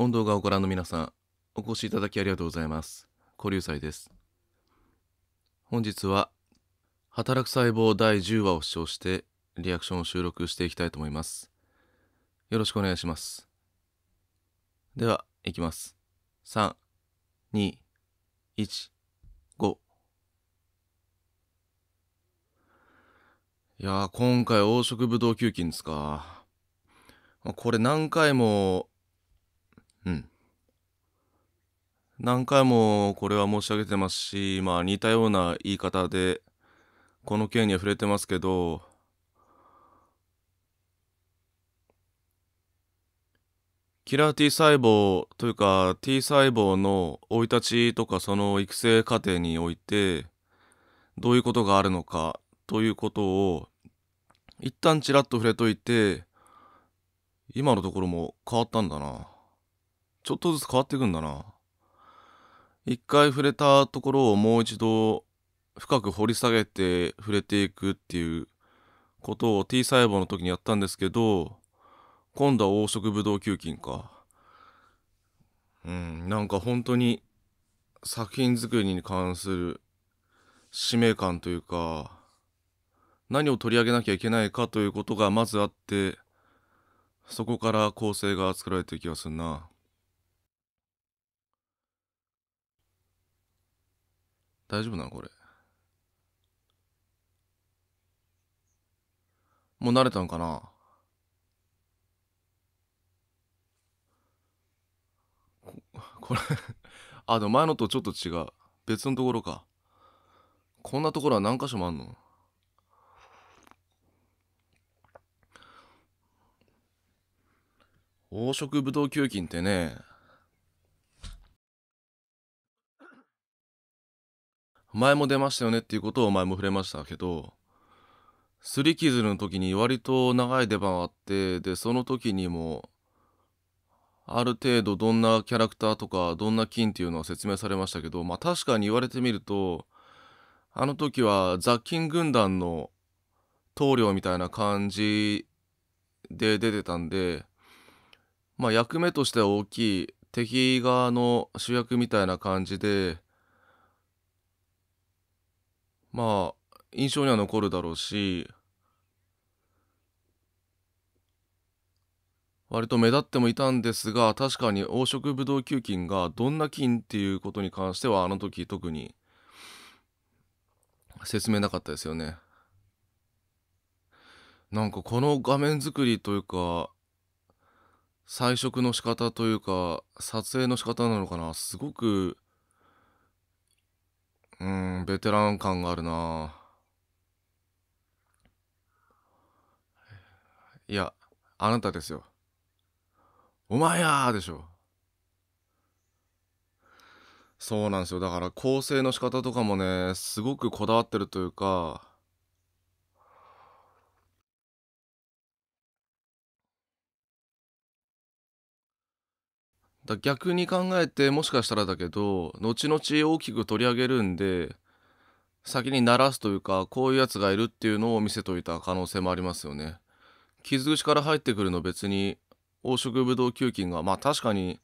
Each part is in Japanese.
本動画をご覧の皆さん、お越しいただきありがとうございます。古流祭です。本日は、働く細胞第10話を視聴して、リアクションを収録していきたいと思います。よろしくお願いします。では、いきます。3、2、1、5。いや今回黄色ブドウ球菌ですか。これ何回もうん。何回もこれは申し上げてますし、まあ似たような言い方で、この件には触れてますけど、キラー T 細胞というか T 細胞の生い立ちとかその育成過程においてどういうことがあるのかということを一旦ちらっと触れといて今のところも変わったんだな。ちょっとずつ変わっていくんだな一回触れたところをもう一度深く掘り下げて触れていくっていうことを T 細胞の時にやったんですけど今度は黄色ブドウ球菌かうんなんか本当に作品作りに関する使命感というか何を取り上げなきゃいけないかということがまずあってそこから構成が作られてる気がするな。大丈夫なのこれもう慣れたんかなこれ あでも前のとちょっと違う別のところかこんなところは何箇所もあんの黄色ブドウ球菌ってね前も出ましたよねっていうことを前も触れましたけど擦り傷の時に割と長い出番あってでその時にもある程度どんなキャラクターとかどんな菌っていうのは説明されましたけどまあ確かに言われてみるとあの時は雑菌軍団の棟梁みたいな感じで出てたんでまあ役目としては大きい敵側の主役みたいな感じでまあ印象には残るだろうし割と目立ってもいたんですが確かに黄色ブドウ球菌がどんな菌っていうことに関してはあの時特に説明なかったですよね。なんかこの画面作りというか彩色の仕方というか撮影の仕方なのかなすごくうんベテラン感があるないやあなたですよお前やでしょそうなんですよだから構成の仕方とかもねすごくこだわってるというかだ逆に考えてもしかしたらだけど後々大きく取り上げるんで先に鳴らすというかこういうやつがいるっていうのを見せといた可能性もありますよね傷口から入ってくるの別に黄色ブドウ球菌がまあ確かに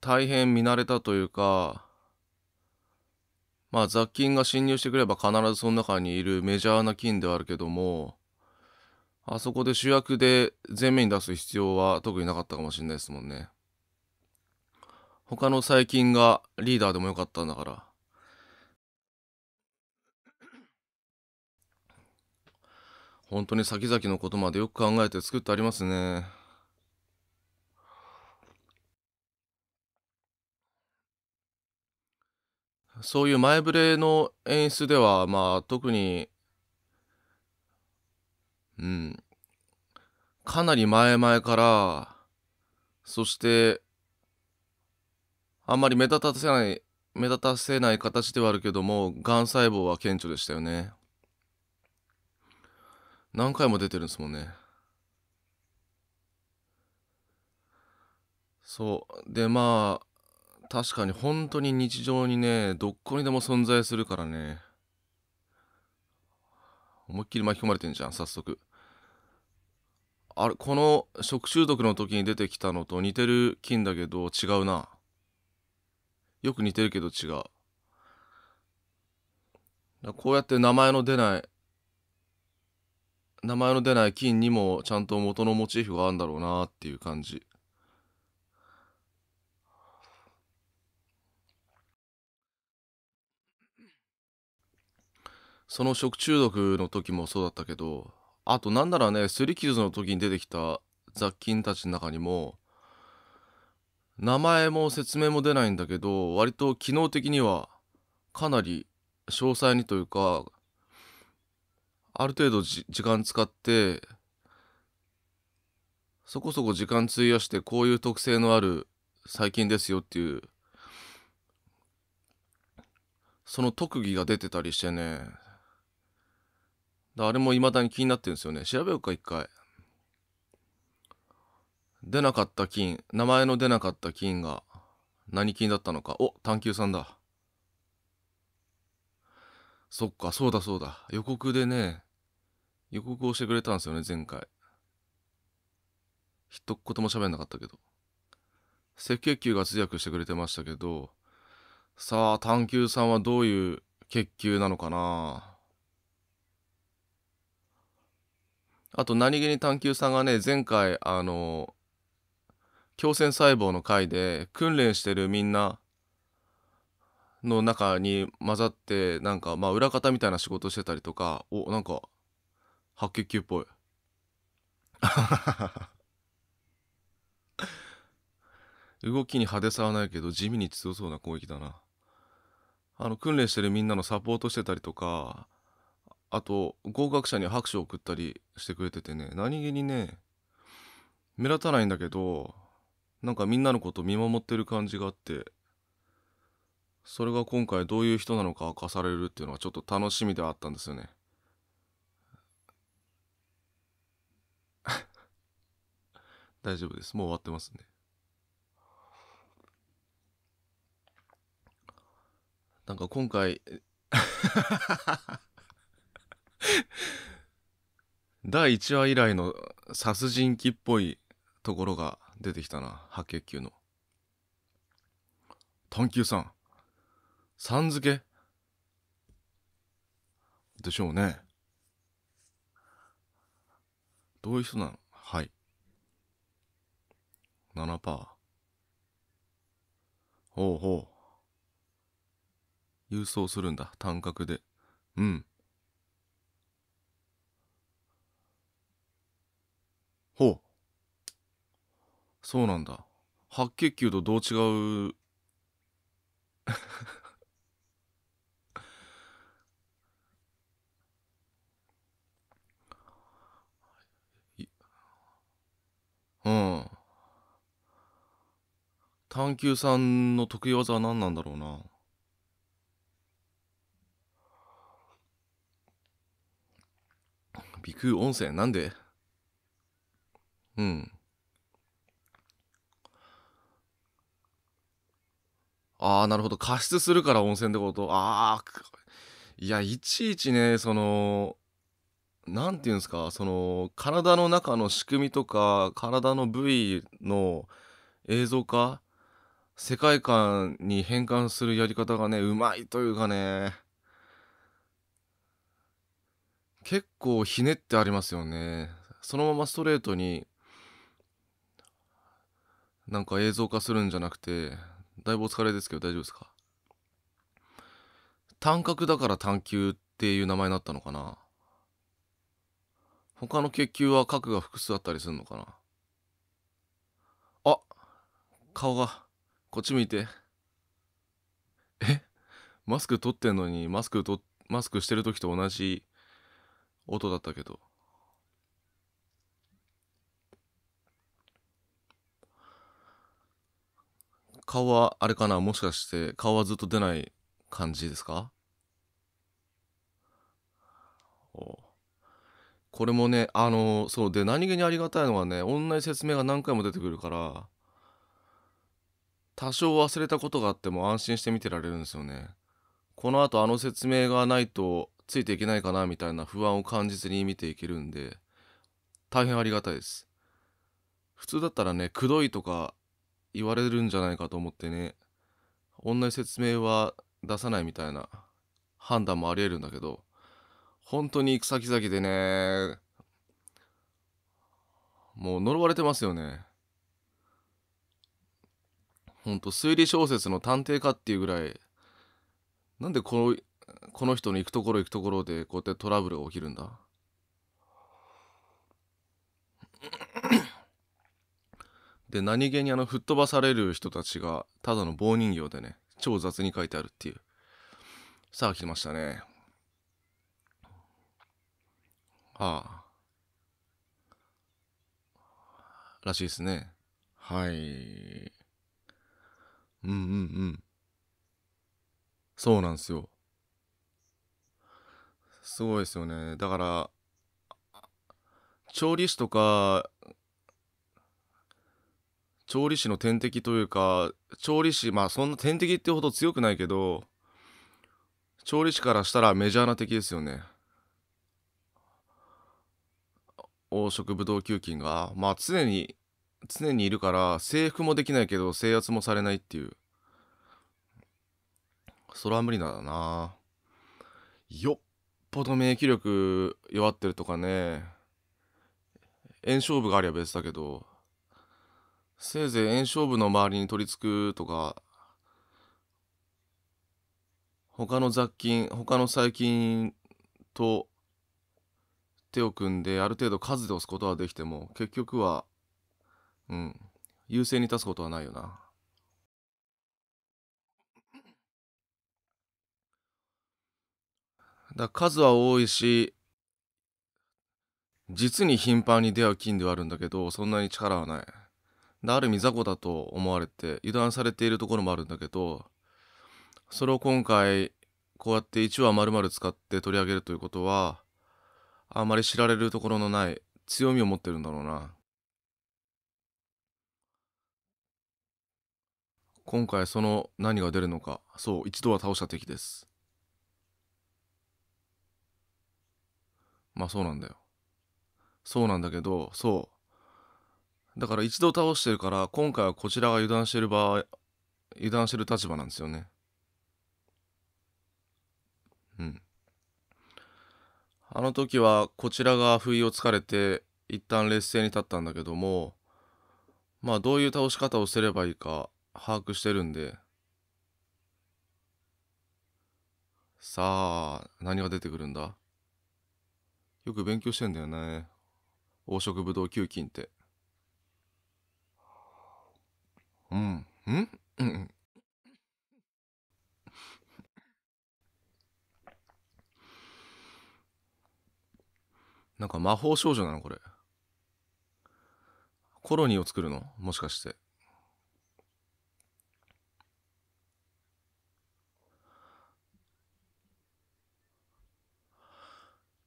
大変見慣れたというかまあ雑菌が侵入してくれば必ずその中にいるメジャーな菌ではあるけどもあそこで主役で前面に出す必要は特になかったかもしれないですもんね。他の細菌がリーダーでもよかったんだから。本当に先々のことまでよく考えて作ってありますね。そういう前触れの演出では、まあ特にうん、かなり前々からそしてあんまり目立たせない目立たせない形ではあるけどもがん細胞は顕著でしたよね何回も出てるんですもんねそうでまあ確かに本当に日常にねどこにでも存在するからね思いっきり巻き込まれてんじゃん早速あれこの食中毒の時に出てきたのと似てる菌だけど違うなよく似てるけど違うこうやって名前の出ない名前の出ない菌にもちゃんと元のモチーフがあるんだろうなっていう感じその食中毒の時もそうだったけどあとなんならねすり傷の時に出てきた雑菌たちの中にも名前も説明も出ないんだけど割と機能的にはかなり詳細にというかある程度時間使ってそこそこ時間費やしてこういう特性のある細菌ですよっていうその特技が出てたりしてねあれも未だに気になってるんですよね調べようか一回出なかった金名前の出なかった金が何金だったのかお探求さんだそっかそうだそうだ予告でね予告をしてくれたんですよね前回一言も喋んなかったけど赤血球が通訳してくれてましたけどさあ探求さんはどういう血球なのかなあと何気に探求さんがね前回あの胸腺細胞の回で訓練してるみんなの中に混ざってなんかまあ裏方みたいな仕事してたりとかおなんか白血球っぽい 動きに派手さはないけど地味に強そうな攻撃だなあの訓練してるみんなのサポートしてたりとかあと合格者に拍手を送ったりしてくれててね何気にね目立たないんだけどなんかみんなのこと見守ってる感じがあってそれが今回どういう人なのか明かされるっていうのはちょっと楽しみではあったんですよね 大丈夫ですもう終わってますねなんか今回 第1話以来の殺人鬼っぽいところが出てきたな白血球の探求さんさん付けでしょうねどういう人なのはい7%ほうほう郵送するんだ単角でうんほうそうなんだ白血球とどう違う うん探求さんの得意技は何なんだろうな鼻腔温泉なんでうん。ああ、なるほど。加湿するから温泉ってこと。ああ、いや、いちいちね、その、なんていうんですか、その、体の中の仕組みとか、体の部位の映像化、世界観に変換するやり方がね、うまいというかね、結構ひねってありますよね。そのままストレートになんか映像化するんじゃなくてだいぶお疲れですけど大丈夫ですか単角だから探求っていう名前になったのかな他の結球は角が複数あったりするのかなあ顔がこっち向いてえマスク取ってんのにマスクとマスクしてる時と同じ音だったけど顔はあれかなもしかして顔はずっと出ない感じですかこれもねあのそうで何気にありがたいのはね同じ説明が何回も出てくるから多少忘れたことがあっても安心して見てられるんですよねこのあとあの説明がないとついていけないかなみたいな不安を感じずに見ていけるんで大変ありがたいです普通だったらねくどいとか言われるんじゃないかと思ってね同じ説明は出さないみたいな判断もありえるんだけど本当に行く先々でねもう呪われてますよねほんと推理小説の探偵かっていうぐらいなんでこのこの人の行くところ行くところでこうやってトラブルが起きるんだで何気にあの吹っ飛ばされる人たちがただの棒人形でね超雑に書いてあるっていうさあ来ましたねああらしいですねはいうんうんうんそうなんですよすごいですよねだから調理師とか調理師の天敵というか調理師まあそんな天敵ってほど強くないけど調理師からしたらメジャーな敵ですよね黄色ブドウ球菌がまあ常に常にいるから制服もできないけど制圧もされないっていうそれは無理なんだなよっぽど免疫力弱ってるとかね炎症部がありゃ別だけどせいぜい炎症部の周りに取り付くとか他の雑菌他の細菌と手を組んである程度数で押すことはできても結局はうん優勢に立つことはないよな。だ数は多いし実に頻繁に出会う菌ではあるんだけどそんなに力はない。ある意味雑魚だと思われて油断されているところもあるんだけどそれを今回こうやって1話丸々使って取り上げるということはあまり知られるところのない強みを持ってるんだろうな今回その何が出るのかそう一度は倒した敵ですまあそうなんだよそうなんだけどそうだから一度倒してるから今回はこちらが油断してる場合油断してる立場なんですよねうんあの時はこちらが不意をつかれて一旦劣勢に立ったんだけどもまあどういう倒し方をすればいいか把握してるんでさあ何が出てくるんだよく勉強してんだよね黄色ブドウ球菌ってうん。うん。なんか魔法少女なのこれ。コロニーを作るのもしかして。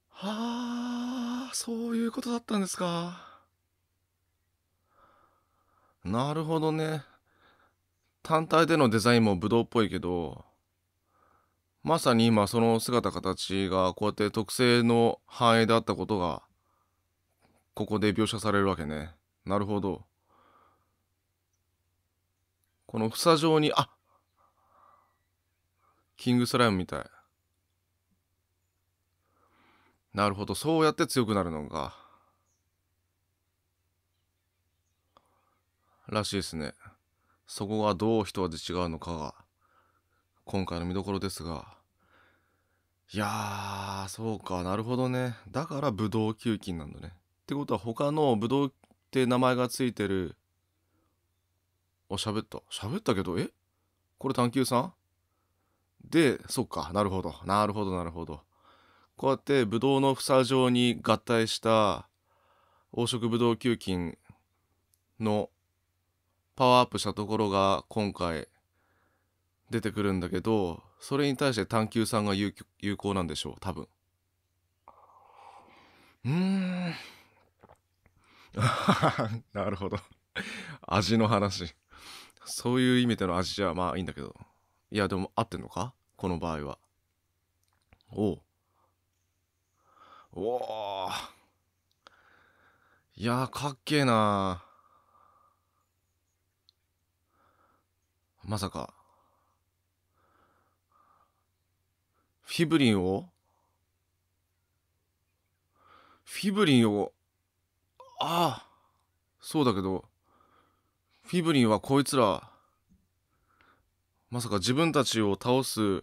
はあ、そういうことだったんですか。なるほどね。単体でのデザインもブドウっぽいけどまさに今その姿形がこうやって特性の反映であったことがここで描写されるわけねなるほどこの房状にあキングスライムみたいなるほどそうやって強くなるのか。らしいですね。そこがどう一味違うのかが今回の見どころですがいやーそうかなるほどねだからブドウ球菌なんだねってことは他のブドウって名前がついてるあ喋った喋ったけどえこれ探求さんでそっかなるほどなるほどなるほどこうやってブドウの房状に合体した黄色ブドウ球菌のパワーアップしたところが今回出てくるんだけどそれに対して探求さんが有有効なんでしょう多分うーん なるほど味の話そういう意味での味じゃまあいいんだけどいやでも合ってんのかこの場合はおおおいやかっけえなーまさか。フィブリンをフィブリンを、ああ、そうだけど、フィブリンはこいつら、まさか自分たちを倒す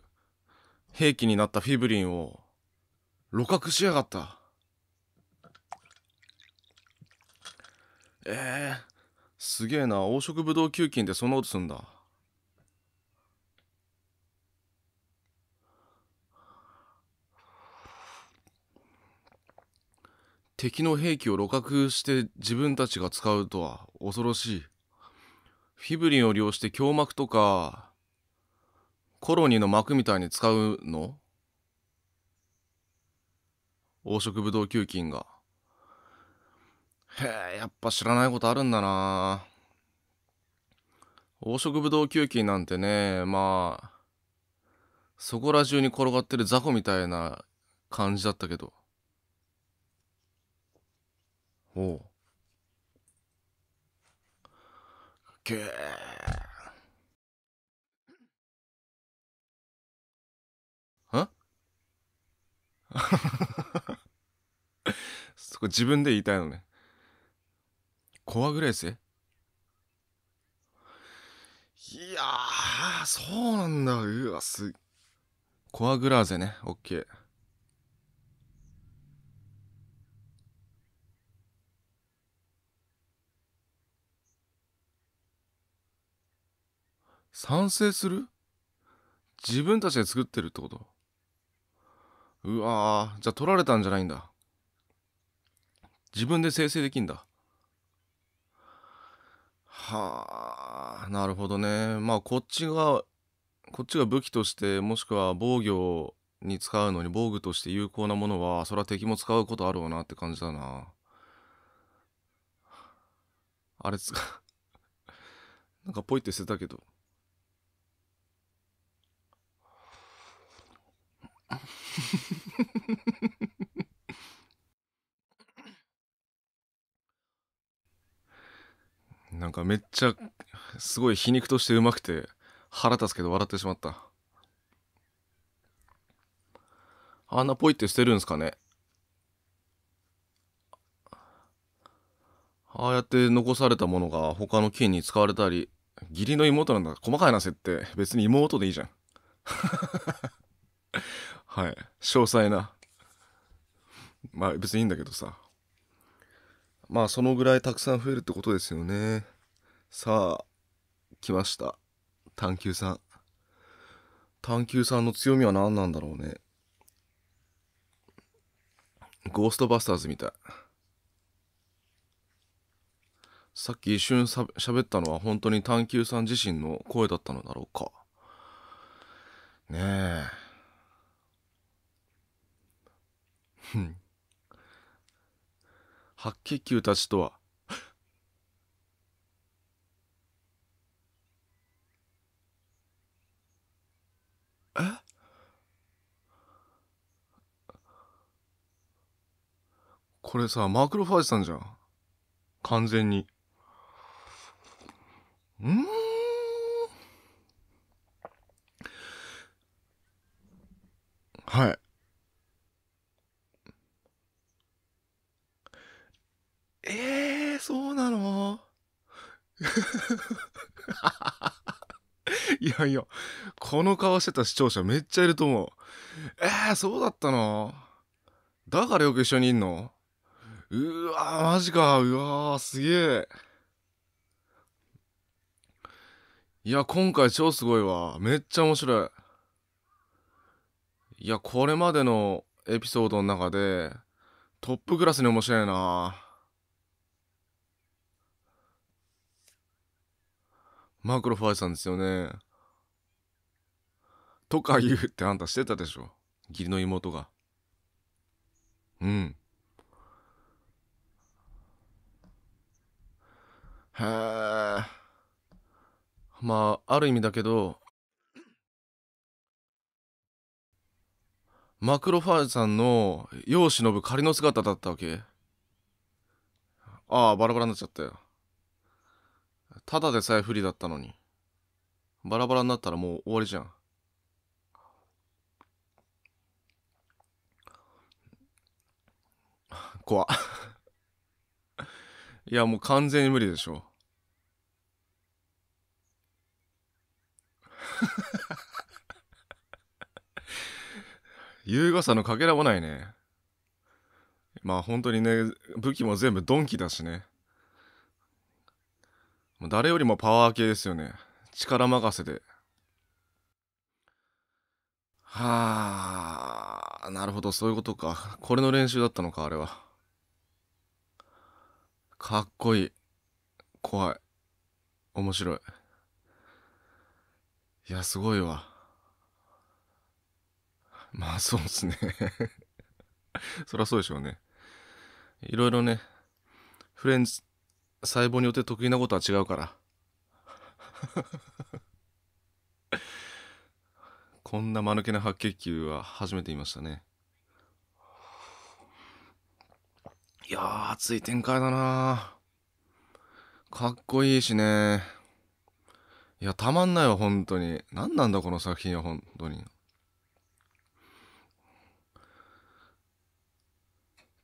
兵器になったフィブリンを、露獲しやがった。ええー、すげえな、黄色ブドウ球菌でそんなことすんだ。敵の兵器を露獲して自分たちが使うとは恐ろしい。フィブリンを利用して胸膜とか、コロニーの膜みたいに使うの黄色ブドウ球菌が。へえ、やっぱ知らないことあるんだな黄色ブドウ球菌なんてね、まあ、そこら中に転がってる雑魚みたいな感じだったけど。おうけーあ そこ自分で言いたいのねコアグレーゼ。いやそうなんだうわすコアグラーゼねオッケー賛成する自分たちで作ってるってことうわーじゃあ取られたんじゃないんだ自分で生成できんだはあなるほどねまあこっちがこっちが武器としてもしくは防御に使うのに防具として有効なものはそれは敵も使うことあるわなって感じだなあれつか なんかポイって捨てたけど なんかめっちゃすごい皮肉としてうまくて腹立つけど笑ってしまったあんなポイってしてるんですかねああやって残されたものが他の菌に使われたり義理の妹なんだ細かいな設定別に妹でいいじゃんはい詳細なまあ別にいいんだけどさまあそのぐらいたくさん増えるってことですよねさあ来ました探求さん探求さんの強みは何なんだろうねゴーストバスターズみたいさっき一瞬しゃべったのは本当に探求さん自身の声だったのだろうかねえ白血球たちとは えこれさマクロファージさんじゃん完全にうんはい いやいや、この顔してた視聴者めっちゃいると思う。えー、そうだったのだからよく一緒にいんのうわマジか。うわすげえ。いや、今回超すごいわ。めっちゃ面白い。いや、これまでのエピソードの中で、トップクラスに面白いな。マクロファイさんですよね。とか言うってあんたしてたでしょ。義理の妹が。うん。へえ。まあ、ある意味だけど、マクロファイさんの世を忍ぶ仮の姿だったわけああ、バラバラになっちゃったよ。ただでさえ不利だったのにバラバラになったらもう終わりじゃん怖いやもう完全に無理でしょ優雅さのかけらもないねまあ本当にね武器も全部ドンキだしね誰よりもパワー系ですよね力任せではあなるほどそういうことかこれの練習だったのかあれはかっこいい怖い面白いいやすごいわまあそうっすね そりゃそうでしょうねいろいろねフレンズ細胞によって得意なことは違うから こんな間抜けな白血球は初めて見ましたねいやー熱い展開だなかっこいいしねいやたまんないわ本当に何なんだこの作品は本当に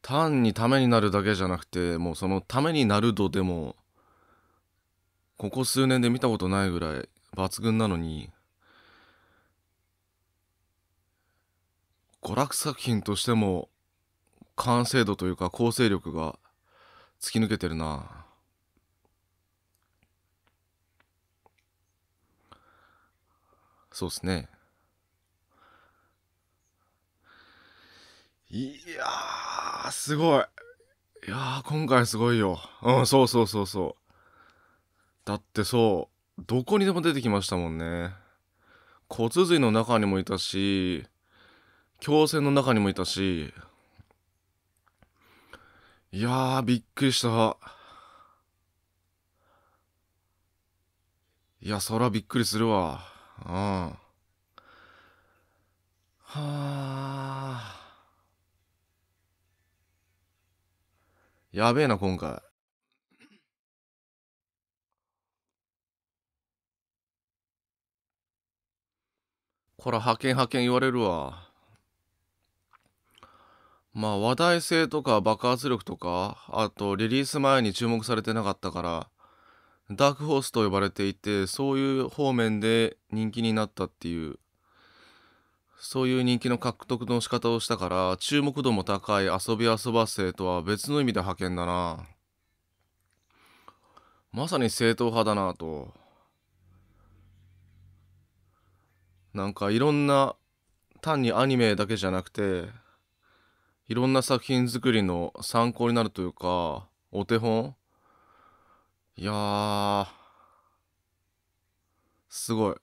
単にためになるだけじゃなくてもうそのためになる度でもここ数年で見たことないぐらい抜群なのに娯楽作品としても完成度というか構成力が突き抜けてるなそうっすねすごい。いやー、今回すごいよ。うん、そうそうそうそう。だってそう、どこにでも出てきましたもんね。骨髄の中にもいたし、胸腺の中にもいたし、いやー、びっくりした。いや、そらびっくりするわ。うん。はあ。やべえな、今回。こら、派遣派遣言われるわ。まあ、話題性とか爆発力とか、あとリリース前に注目されてなかったから、ダークホースと呼ばれていて、そういう方面で人気になったっていうそういう人気の獲得の仕方をしたから注目度も高い遊び遊ばせとは別の意味で派遣だなまさに正統派だなとなんかいろんな単にアニメだけじゃなくていろんな作品作りの参考になるというかお手本いやすごい。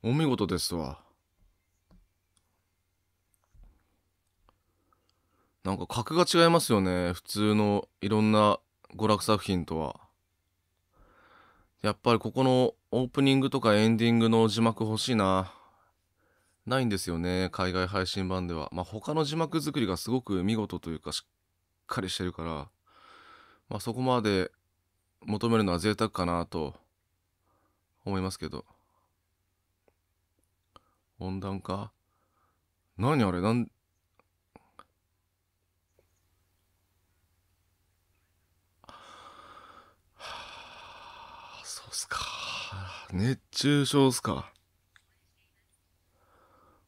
お見事ですわ。なんか格が違いますよね。普通のいろんな娯楽作品とは。やっぱりここのオープニングとかエンディングの字幕欲しいな。ないんですよね。海外配信版では。まあ他の字幕作りがすごく見事というかしっかりしてるから、まあそこまで求めるのは贅沢かなと思いますけど。温暖化何あれなんそうっすか熱中症っすか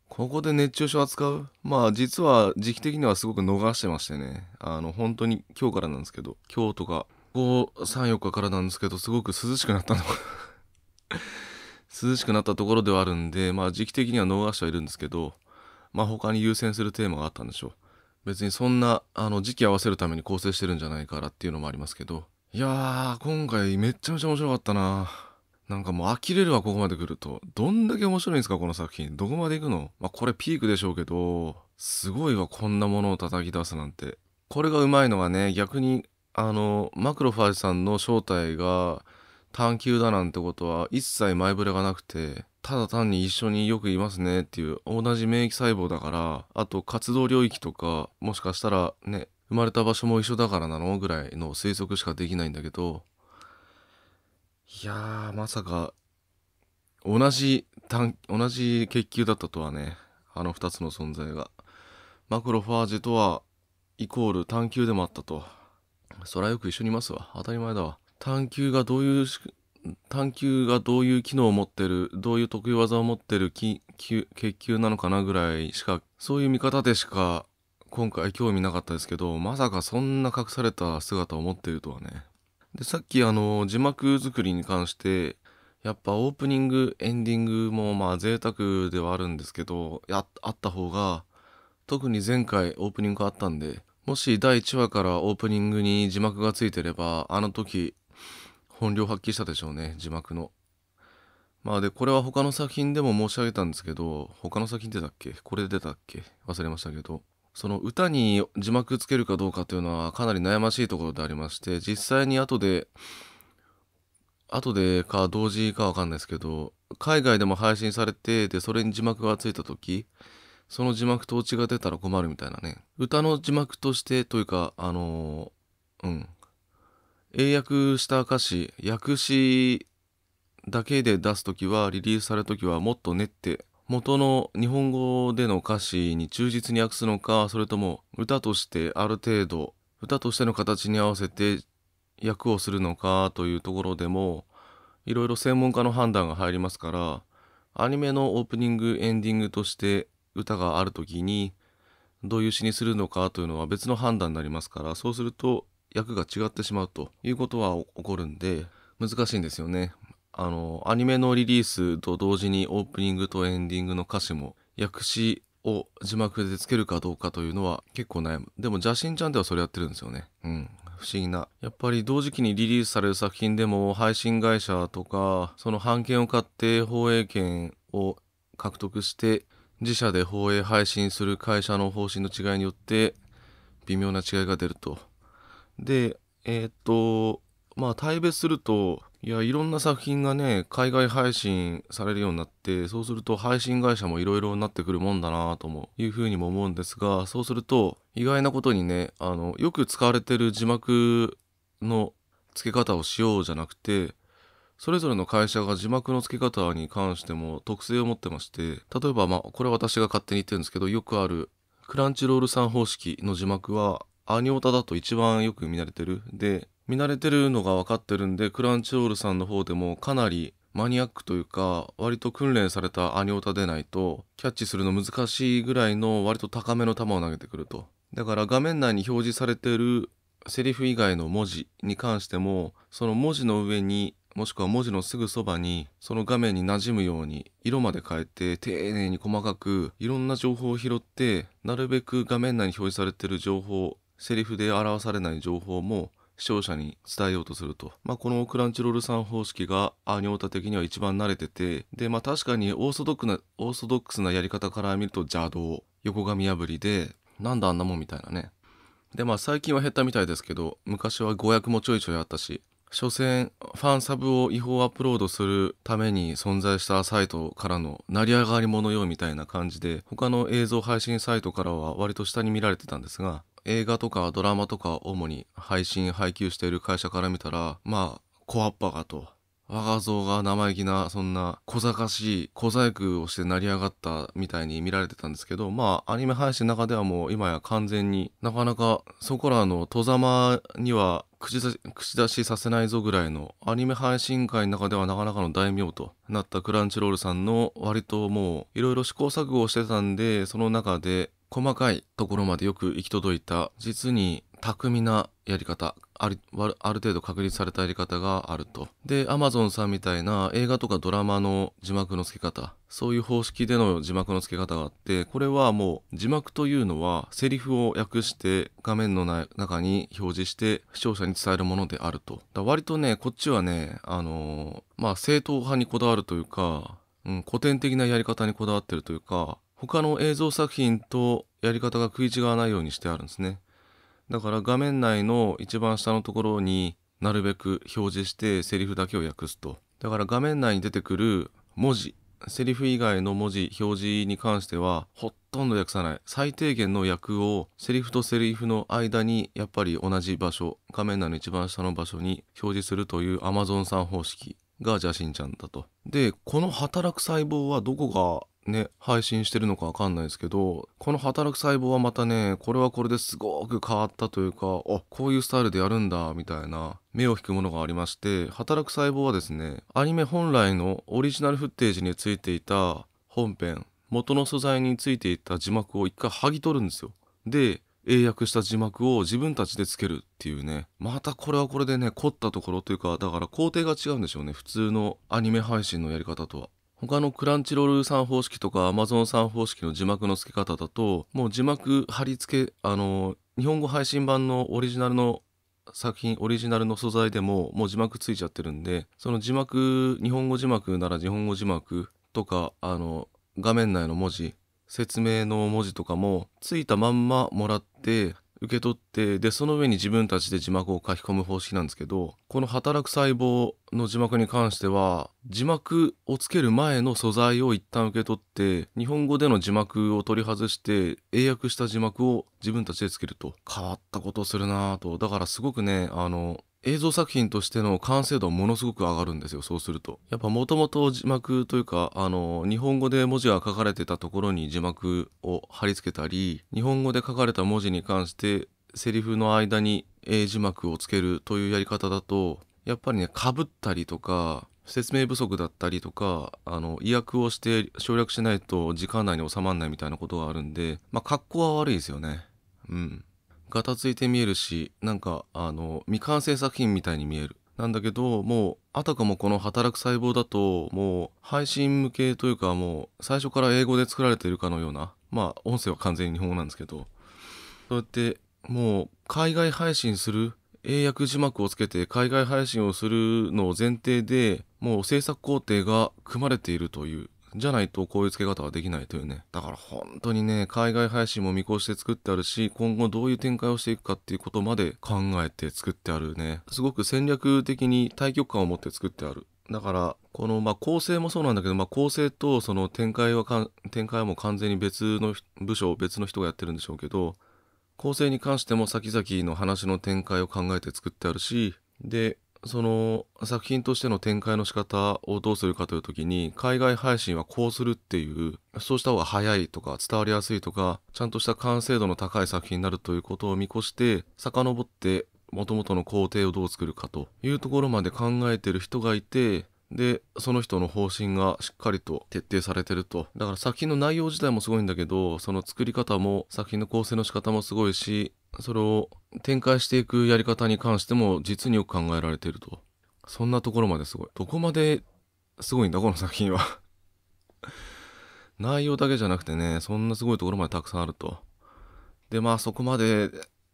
ここで熱中症扱うまあ実は時期的にはすごく逃してましてねあの本当に今日からなんですけど今日とか5 34日からなんですけどすごく涼しくなったの涼しくなったところではあるんで、まあ、時期的には逃してはいるんですけど、まあ、他に優先するテーマがあったんでしょう別にそんなあの時期合わせるために構成してるんじゃないからっていうのもありますけどいやー今回めっちゃめちゃ面白かったななんかもう呆れるわここまで来るとどんだけ面白いんですかこの作品どこまでいくの、まあ、これピークでしょうけどすごいわこんなものを叩き出すなんてこれがうまいのはね逆にあのマクロファージさんの正体が探求だなんてことは一切前触れがなくて、ただ単に一緒によくいますねっていう、同じ免疫細胞だから、あと活動領域とか、もしかしたらね、生まれた場所も一緒だからなのぐらいの推測しかできないんだけど、いやー、まさか、同じ、同じ血球だったとはね、あの2つの存在が。マクロファージとは、イコール探求でもあったと。そらよく一緒にいますわ。当たり前だわ。探求がどういう探求がどういう機能を持ってるどういう得意技を持ってる研究なのかなぐらいしかそういう見方でしか今回興味なかったですけどまさかそんな隠された姿を持っているとはねでさっきあの字幕作りに関してやっぱオープニングエンディングもまあ贅沢ではあるんですけどやあった方が特に前回オープニングがあったんでもし第1話からオープニングに字幕がついてればあの時本領発揮したでしょうね字幕のまあでこれは他の作品でも申し上げたんですけど他の作品出たっけこれ出たっけ忘れましたけどその歌に字幕つけるかどうかというのはかなり悩ましいところでありまして実際に後で後でか同時かわかんないですけど海外でも配信されてでそれに字幕がついた時その字幕と落ちが出たら困るみたいなね歌の字幕としてというかあのうん英訳した歌詞訳詞だけで出す時はリリースされる時はもっと練って元の日本語での歌詞に忠実に訳すのかそれとも歌としてある程度歌としての形に合わせて訳をするのかというところでもいろいろ専門家の判断が入りますからアニメのオープニングエンディングとして歌がある時にどういう詩にするのかというのは別の判断になりますからそうすると役が違ってしまうということは起こるんで難しいんですよねあのアニメのリリースと同時にオープニングとエンディングの歌詞も訳詞を字幕でつけるかどうかというのは結構悩むでも邪神ちゃんではそれやってるんですよねうん不思議なやっぱり同時期にリリースされる作品でも配信会社とかその版権を買って放映権を獲得して自社で放映配信する会社の方針の違いによって微妙な違いが出るとで、えっ、と、まあ、対別すると、いや、いろんな作品がね、海外配信されるようになって、そうすると配信会社もいろいろになってくるもんだなというふうにも思うんですが、そうすると、意外なことにね、あの、よく使われてる字幕の付け方をしようじゃなくて、それぞれの会社が字幕の付け方に関しても特性を持ってまして、例えばまあ、これは私が勝手に言ってるんですけど、よくあるクランチロールさん方式の字幕は、アニオタだと一番よく見慣れてるで見慣れてるのが分かってるんでクランチロールさんの方でもかなりマニアックというか割と訓練されたアニオタでないとキャッチするの難しいぐらいの割と高めの球を投げてくるとだから画面内に表示されてるセリフ以外の文字に関してもその文字の上にもしくは文字のすぐそばにその画面に馴染むように色まで変えて丁寧に細かくいろんな情報を拾ってなるべく画面内に表示されてる情報セリフで表されない情報も視聴者に伝えようとすると、まあ、このクランチロールさん方式がアニオタ的には一番慣れててで、まあ、確かにオーソドックなオーソドックスなやり方から見ると邪道横紙破りでなんだあんなもんみたいなねでまあ最近は減ったみたいですけど昔は誤訳もちょいちょいあったし所詮ファンサブを違法アップロードするために存在したサイトからの成り上がり者よみたいな感じで他の映像配信サイトからは割と下に見られてたんですが映画とかドラマとか主に配信配給している会社から見たらまあ小っぱかと我が像が生意気なそんな小賢しい小細工をして成り上がったみたいに見られてたんですけどまあアニメ配信の中ではもう今や完全になかなかそこらの戸ざまには口出しさせないぞぐらいのアニメ配信会の中ではなかなかの大名となったクランチロールさんの割ともういろいろ試行錯誤をしてたんでその中で細かいところまでよく行き届いた、実に巧みなやり方、ある程度確立されたやり方があると。で、Amazon さんみたいな映画とかドラマの字幕の付け方、そういう方式での字幕の付け方があって、これはもう字幕というのはセリフを訳して画面の中に表示して視聴者に伝えるものであると。だ割とね、こっちはね、あのー、まあ正統派にこだわるというか、うん、古典的なやり方にこだわってるというか、他の映像作品とやり方が食い違わないようにしてあるんですねだから画面内の一番下のところになるべく表示してセリフだけを訳すとだから画面内に出てくる文字セリフ以外の文字表示に関してはほとんど訳さない最低限の訳をセリフとセリフの間にやっぱり同じ場所画面内の一番下の場所に表示するという Amazon さん方式が邪神ちゃんだとでこの働く細胞はどこがね配信してるのか分かんないですけどこの働く細胞はまたねこれはこれですごく変わったというかあこういうスタイルでやるんだみたいな目を引くものがありまして働く細胞はですねアニメ本来のオリジナルフッテージについていた本編元の素材についていた字幕を一回剥ぎ取るんですよで英訳した字幕を自分たちでつけるっていうねまたこれはこれでね凝ったところというかだから工程が違うんでしょうね普通のアニメ配信のやり方とは他のクランチロールさん方式とかアマゾンさん方式の字幕の付け方だともう字幕貼り付けあの日本語配信版のオリジナルの作品オリジナルの素材でももう字幕ついちゃってるんでその字幕日本語字幕なら日本語字幕とかあの画面内の文字説明の文字とかもついたまんまもらって受け取ってでその上に自分たちで字幕を書き込む方式なんですけどこの働く細胞の字幕に関しては字幕をつける前の素材を一旦受け取って日本語での字幕を取り外して英訳した字幕を自分たちでつけると変わったことするなぁとだからすごくねあの映像作品としての完成度ものすごく上がるんですよそうするとやっぱもともと字幕というかあの日本語で文字が書かれてたところに字幕を貼り付けたり日本語で書かれた文字に関してセリフの間に英字幕をつけるというやり方だとやっぱりねかぶったりとか説明不足だったりとかあの意訳をして省略しないと時間内に収まんないみたいなことがあるんでまあ格好は悪いですよねうんがたついて見えるしなんかあの未完成作品みたいに見えるなんだけどもうあたかもこの働く細胞だともう配信向けというかもう最初から英語で作られているかのようなまあ音声は完全に日本語なんですけどそうやってもう海外配信する英訳字幕をつけて海外配信をするのを前提でもう制作工程が組まれているというじゃないとこういう付け方はできないというね。だから本当にね、海外配信も見越して作ってあるし、今後どういう展開をしていくかっていうことまで考えて作ってあるね。すごく戦略的に対局感を持って作ってある。だから、この、まあ、構成もそうなんだけど、まあ、構成とその展開はか展開はもう完全に別の部署、別の人がやってるんでしょうけど、構成に関しても先々の話の展開を考えて作ってあるし、で、その作品としての展開の仕方をどうするかという時に海外配信はこうするっていうそうした方が早いとか伝わりやすいとかちゃんとした完成度の高い作品になるということを見越して遡ってもともとの工程をどう作るかというところまで考えてる人がいてでその人の方針がしっかりと徹底されてるとだから作品の内容自体もすごいんだけどその作り方も作品の構成の仕方もすごいしそれを展開していくやり方に関しても実によく考えられていると。そんなところまですごい。どこまですごいんだ、この作品は 内容だけじゃなくてね、そんなすごいところまでたくさんあると。で、まあそこまで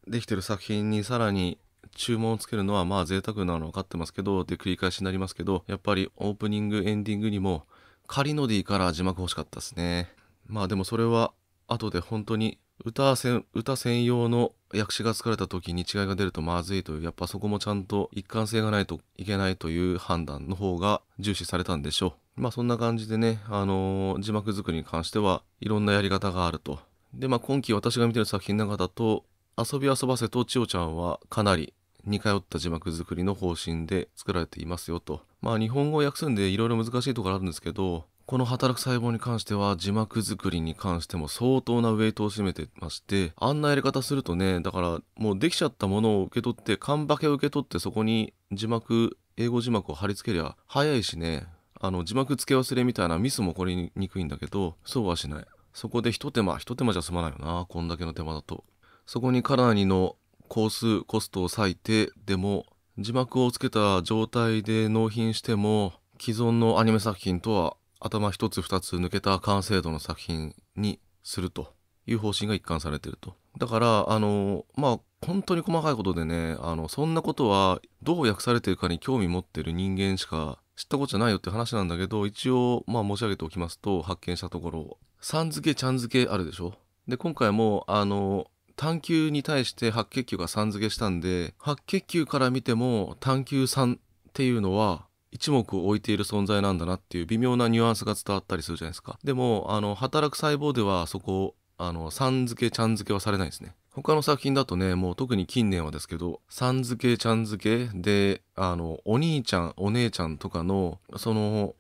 できてる作品にさらに注文をつけるのはまあ贅沢なの分かってますけど、で繰り返しになりますけど、やっぱりオープニング、エンディングにも仮の D から字幕欲しかったですね。まあでもそれは後で本当に歌専用の訳詞が作られた時に違いが出るとまずいというやっぱそこもちゃんと一貫性がないといけないという判断の方が重視されたんでしょうまあそんな感じでねあのー、字幕作りに関してはいろんなやり方があるとでまあ今期私が見てる作品の中だと「遊び遊ばせ」と「千代ちゃん」はかなり似通った字幕作りの方針で作られていますよとまあ日本語を訳すんでいろいろ難しいところあるんですけどこの働く細胞に関しては字幕作りに関しても相当なウェイトを占めてましてあんなやり方するとねだからもうできちゃったものを受け取って缶バケを受け取ってそこに字幕英語字幕を貼り付けりゃ早いしねあの字幕付け忘れみたいなミスも起こりにくいんだけどそうはしないそこで一手間一手間じゃ済まないよなこんだけの手間だとそこにかなりの工数コストを割いてでも字幕をつけた状態で納品しても既存のアニメ作品とは頭一つ二つ抜けた完成度の作品にするという方針が一貫されてると。だから、あの、まあ、本当に細かいことでね、あの、そんなことはどう訳されてるかに興味持ってる人間しか知ったことじゃないよって話なんだけど、一応、まあ、申し上げておきますと、発見したところ、さん付け、ちゃん付けあるでしょで、今回も、あの、探求に対して白血球がさん付けしたんで、白血球から見ても探求さんっていうのは一目置いている存在なんだなっていう微妙なニュアンスが伝わったりするじゃないですかでもあの働く細胞ではそこあのさん付けちゃん付けはされないですね他の作品だとねもう特に近年はですけどさん付けちゃん付けであのお兄ちゃんお姉ちゃんとかのその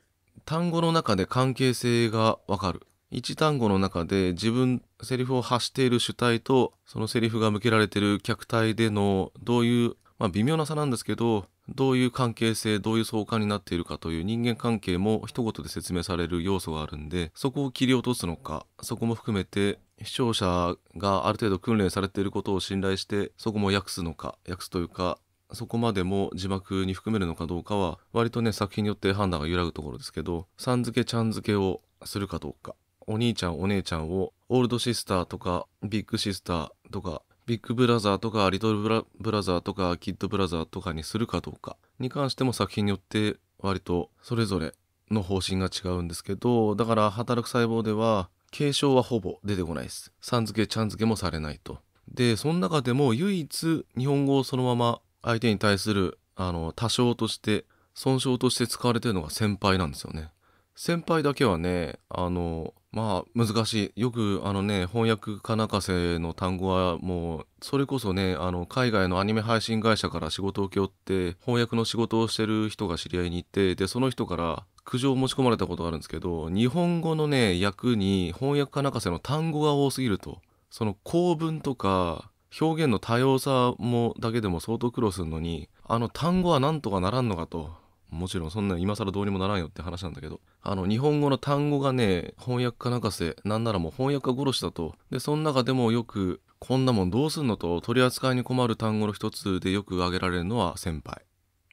単語の中で関係性がわかる一単語の中で自分セリフを発している主体とそのセリフが向けられている客体でのどういうまあ、微妙な差なんですけどどういう関係性どういう相関になっているかという人間関係も一言で説明される要素があるんでそこを切り落とすのかそこも含めて視聴者がある程度訓練されていることを信頼してそこも訳すのか訳すというかそこまでも字幕に含めるのかどうかは割とね作品によって判断が揺らぐところですけどさん付けちゃん付けをするかどうかお兄ちゃんお姉ちゃんをオールドシスターとかビッグシスターとかビッグブラザーとかリトルブラブラザーとかキッドブラザーとかにするかどうかに関しても作品によって割とそれぞれの方針が違うんですけどだから働く細胞では継承はほぼ出てこないですさん付けちゃん付けもされないとでその中でも唯一日本語をそのまま相手に対するあの多少として損傷として使われてるのが先輩なんですよね先輩だけはねあのまあ難しいよくあのね翻訳家泣かせの単語はもうそれこそねあの海外のアニメ配信会社から仕事を請け負って翻訳の仕事をしてる人が知り合いに行ってでその人から苦情を持ち込まれたことがあるんですけど日本語のね役に翻訳家泣かせの単語が多すぎるとその構文とか表現の多様さもだけでも相当苦労するのにあの単語はなんとかならんのかともちろんそんな今更どうにもならんよって話なんだけどあの日本語の単語がね翻訳家泣かせなんならもう翻訳家殺しだとでその中でもよくこんなもんどうすんのと取り扱いに困る単語の一つでよく挙げられるのは先輩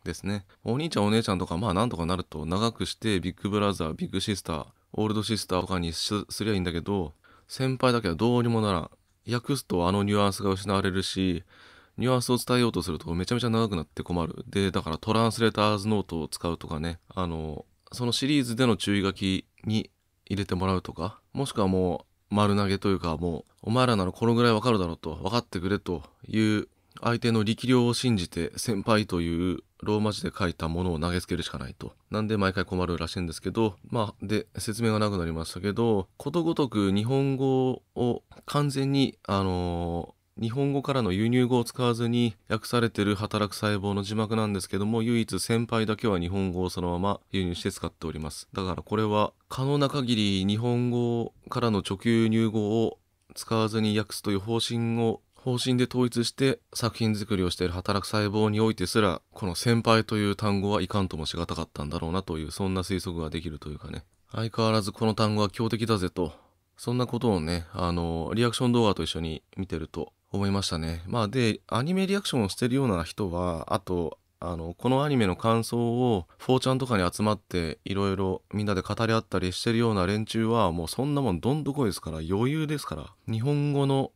ですねお兄ちゃんお姉ちゃんとかまあなんとかなると長くしてビッグブラザービッグシスターオールドシスターとかにすりゃいいんだけど先輩だけはどうにもならん訳すとあのニュアンスが失われるしニュアンスを伝えようとするとめちゃめちゃ長くなって困る。で、だからトランスレターズノートを使うとかね、あの、そのシリーズでの注意書きに入れてもらうとか、もしくはもう丸投げというかもう、お前らならこのぐらいわかるだろうと、分かってくれという相手の力量を信じて先輩というローマ字で書いたものを投げつけるしかないと。なんで毎回困るらしいんですけど、まあ、で、説明がなくなりましたけど、ことごとく日本語を完全に、あのー日本語からの輸入語を使わずに訳されてる働く細胞の字幕なんですけども唯一先輩だけは日本語をそのまま輸入して使っておりますだからこれは可能な限り日本語からの直輸入語を使わずに訳すという方針を方針で統一して作品作りをしている働く細胞においてすらこの先輩という単語はいかんともしがたかったんだろうなというそんな推測ができるというかね相変わらずこの単語は強敵だぜとそんなことをねあのリアクション動画と一緒に見てると思いましたね。まあでアニメリアクションをしてるような人はあとあのこのアニメの感想をフォーちゃんとかに集まっていろいろみんなで語り合ったりしてるような連中はもうそんなもんどんどこいですから余裕ですから日本語の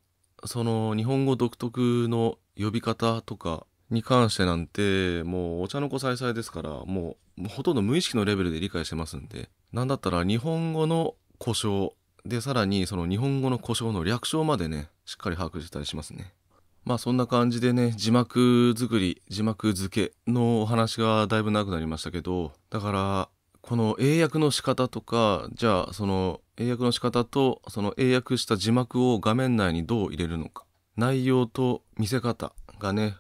その日本語独特の呼び方とかに関してなんてもうお茶の子さいさいですからもうほとんど無意識のレベルで理解してますんで何だったら日本語の故障でさらにその日本語の故障の略称までねしっかり把握したりしますね。まあそんな感じでね字幕作り字幕付けのお話がだいぶ長くなりましたけどだからこの英訳の仕方とかじゃあその英訳の仕方とその英訳した字幕を画面内にどう入れるのか内容と見せ方がね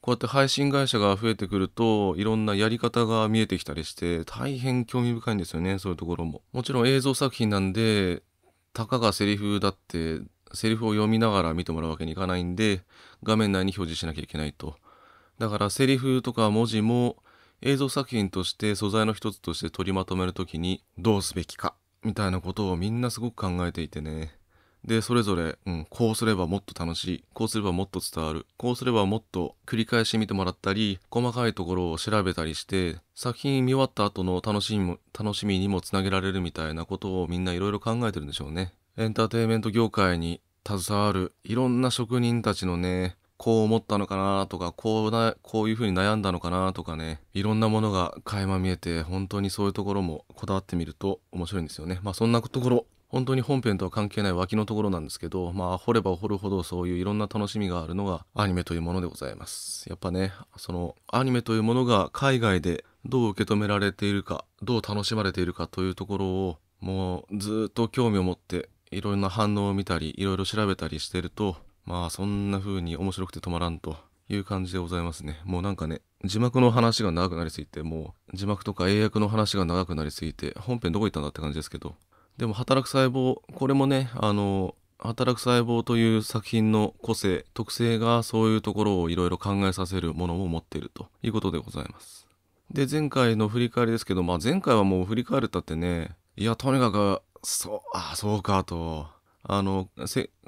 こうやって配信会社が増えてくるといろんなやり方が見えてきたりして大変興味深いんですよねそういうところも。もちろん映像作品なんでたかがセリフだってセリフを読みながら見てもらうわけにいかないんで画面内に表示しなきゃいけないとだからセリフとか文字も映像作品として素材の一つとして取りまとめる時にどうすべきかみたいなことをみんなすごく考えていてねでそれぞれ、うん、こうすればもっと楽しいこうすればもっと伝わるこうすればもっと繰り返し見てもらったり細かいところを調べたりして作品見終わった後の楽しみ楽しみにもつなげられるみたいなことをみんないろいろ考えてるんでしょうね。エンターテインメント業界に携わるいろんな職人たちのね、こう思ったのかなとか、こうな、こういうふうに悩んだのかなとかね、いろんなものが垣間見えて、本当にそういうところもこだわってみると面白いんですよね。まあそんなところ、本当に本編とは関係ない脇のところなんですけど、まあ、掘れば掘るほどそういういろんな楽しみがあるのがアニメというものでございます。やっぱね、そのアニメというものが海外でどう受け止められているか、どう楽しまれているかというところを、もうずっと興味を持っていろんな反応を見たりいろいろ調べたりしてるとまあそんな風に面白くて止まらんという感じでございますねもうなんかね字幕の話が長くなりすぎてもう字幕とか英訳の話が長くなりすぎて本編どこ行ったんだって感じですけどでも働く細胞これもねあの働く細胞という作品の個性特性がそういうところをいろいろ考えさせるものを持っているということでございますで前回の振り返りですけど、まあ、前回はもう振り返るたってねいやとにかくそうあそうかとあの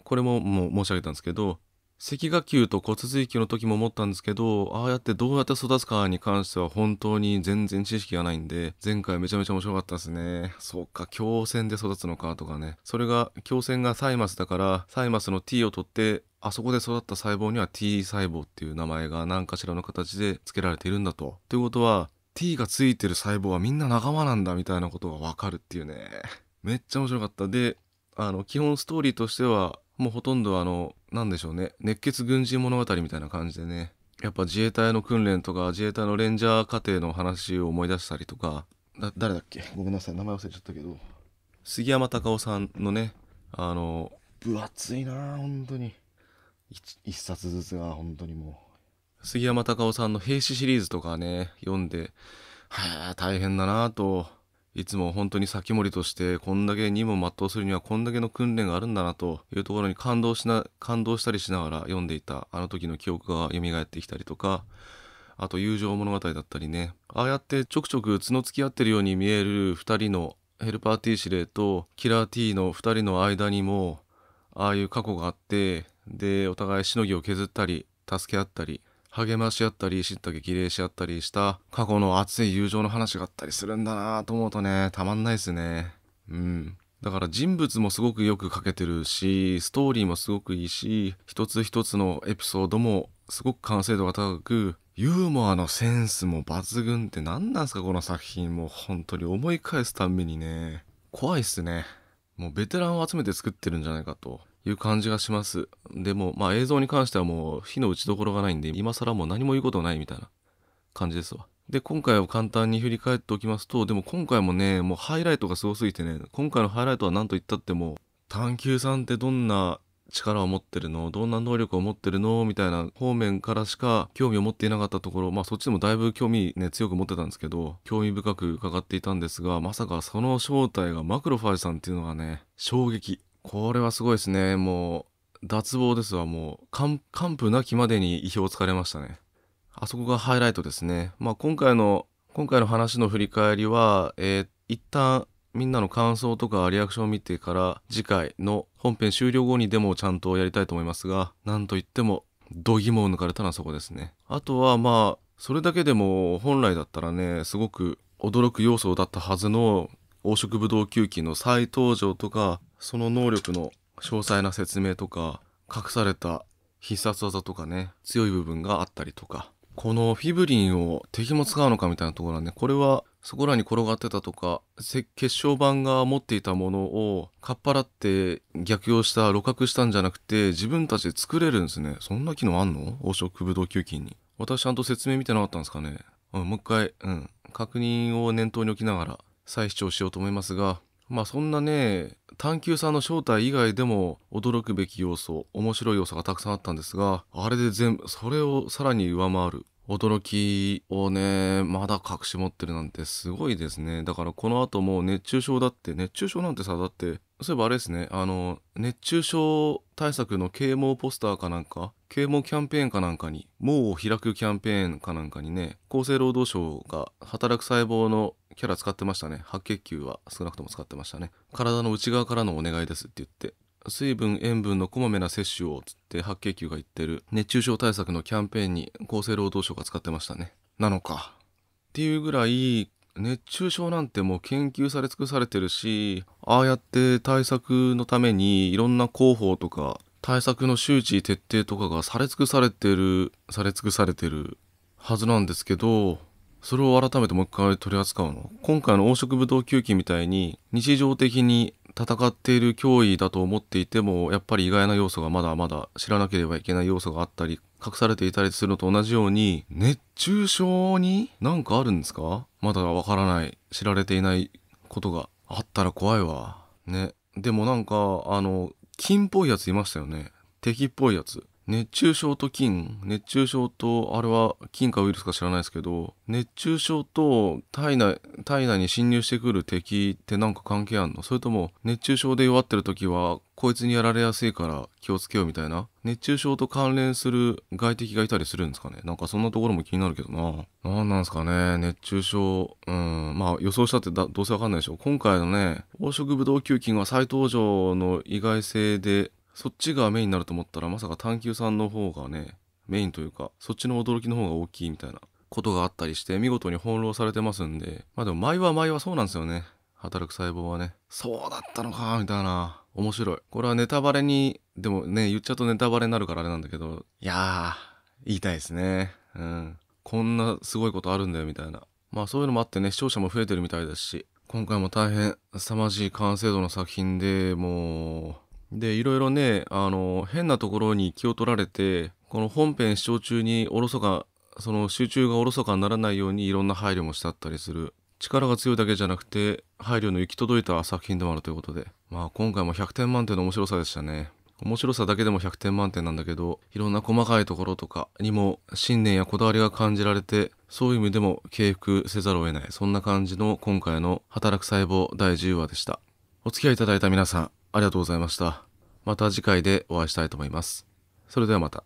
これももう申し上げたんですけど赤牙球と骨髄球の時も思ったんですけどああやってどうやって育つかに関しては本当に全然知識がないんで前回めちゃめちゃ面白かったですねそっか強線で育つのかとかねそれが強線がサイマスだからサイマスの T を取ってあそこで育った細胞には T 細胞っていう名前が何かしらの形で付けられているんだと。ということは T がついてる細胞はみんな仲間なんだみたいなことがわかるっていうねめっちゃ面白かったであの基本ストーリーとしてはもうほとんどあの何でしょうね熱血軍人物語みたいな感じでねやっぱ自衛隊の訓練とか自衛隊のレンジャー家程の話を思い出したりとかだ誰だっけごめんなさい名前忘れちゃったけど杉山隆夫さんのねあの分厚いな本当に一冊ずつが本当にもう杉山隆夫さんの「兵士」シリーズとかね読んではあ大変だなといつも本当に先森としてこんだけ任務を全うするにはこんだけの訓練があるんだなというところに感動しな感動したりしながら読んでいたあの時の記憶が蘇ってきたりとかあと友情物語だったりねああやってちょくちょく角付き合ってるように見える2人のヘルパー T 司令とキラー T の2人の間にもああいう過去があってでお互いしのぎを削ったり助け合ったり励まし合ったりしった励し合ったりした過去の熱い友情の話があったりするんだなと思うとねたまんないですねうんだから人物もすごくよく描けてるしストーリーもすごくいいし一つ一つのエピソードもすごく完成度が高くユーモアのセンスも抜群って何なんすかこの作品もう本当に思い返すたんびにね怖いっすねもうベテランを集めて作ってるんじゃないかという感じがします。でも、まあ映像に関してはもう火の打ちどころがないんで、今更もう何も言うことないみたいな感じですわ。で、今回を簡単に振り返っておきますと、でも今回もね、もうハイライトがすごすぎてね、今回のハイライトは何と言ったってもう、探求さんってどんな力を持ってるのどんな能力を持ってるのみたいな方面からしか興味を持っていなかったところまあそっちでもだいぶ興味ね強く持ってたんですけど興味深く伺っていたんですがまさかその正体がマクロファイさんっていうのがね衝撃これはすごいですねもう脱帽ですわもう完膚なきまでに意表をつかれましたねあそこがハイライトですねまあ今回の今回の話の振り返りは、えー、一旦みんなの感想とかリアクションを見てから次回の本編終了後にデモをちゃんとやりたいと思いますが、なんといっても度肝を抜かれたのはそこですね。あとはまあ、それだけでも本来だったらね、すごく驚く要素だったはずの黄色ブドウ球菌の再登場とか、その能力の詳細な説明とか、隠された必殺技とかね、強い部分があったりとか、このフィブリンを敵も使うのかみたいなところはね、これはそこらに転がってたとか血小板が持っていたものをかっぱらって逆用した露覚したんじゃなくて自分たちで作れるんですねそんな機能あんの黄色ブドウ球菌に私ちゃんと説明見てなかったんですかねもう一回うん確認を念頭に置きながら再視聴しようと思いますがまあそんなね探求さんの正体以外でも驚くべき要素面白い要素がたくさんあったんですがあれで全部それをさらに上回る驚きをねまだ隠し持ってるなんてすごいですねだからこの後もう熱中症だって熱中症なんてさだってそういえばあれですねあの熱中症対策の啓蒙ポスターかなんか啓蒙キャンペーンかなんかに門を開くキャンペーンかなんかにね厚生労働省が働く細胞のキャラ使ってましたね白血球は少なくとも使ってましたね体の内側からのお願いですって言って水分塩分のこまめな摂取をつって白血球が言ってる熱中症対策のキャンペーンに厚生労働省が使ってましたねなのかっていうぐらい熱中症なんてもう研究され尽くされてるしああやって対策のためにいろんな広報とか対策の周知徹底とかがされ尽くされてるされ尽くされてるはずなんですけどそれを改めてもう一回取り扱うの今回の黄色ブドウ球菌みたいに日常的に戦っている脅威だと思っていてもやっぱり意外な要素がまだまだ知らなければいけない要素があったり隠されていたりするのと同じように熱中症に何かあるんですかまだわからない知られていないことがあったら怖いわねでもなんかあの金っぽいやついましたよね敵っぽいやつ熱中症と菌熱中症とあれは菌かウイルスか知らないですけど熱中症と体内体内に侵入してくる敵ってなんか関係あんのそれとも熱中症で弱ってる時はこいつにやられやすいから気をつけようみたいな熱中症と関連する外敵がいたりするんですかねなんかそんなところも気になるけどな何なんですかね熱中症うんまあ予想したってどうせわかんないでしょ今回のね黄色ブドウ球菌は再登場の意外性でそっちがメインになると思ったらまさか探求さんの方がねメインというかそっちの驚きの方が大きいみたいなことがあったりして見事に翻弄されてますんでまあでも前は前はそうなんですよね働く細胞はねそうだったのかみたいな面白いこれはネタバレにでもね言っちゃうとネタバレになるからあれなんだけどいやー言いたいですねうんこんなすごいことあるんだよみたいなまあそういうのもあってね視聴者も増えてるみたいですし今回も大変凄まじい完成度の作品でもうでいろいろねあの変なところに気を取られてこの本編視聴中におろそかその集中がおろそかにならないようにいろんな配慮もしてあったりする力が強いだけじゃなくて配慮の行き届いた作品でもあるということでまあ今回も100点満点の面白さでしたね面白さだけでも100点満点なんだけどいろんな細かいところとかにも信念やこだわりが感じられてそういう意味でも敬服せざるを得ないそんな感じの今回の「働く細胞」第10話でしたお付き合いいただいた皆さんありがとうございました。また次回でお会いしたいと思います。それではまた。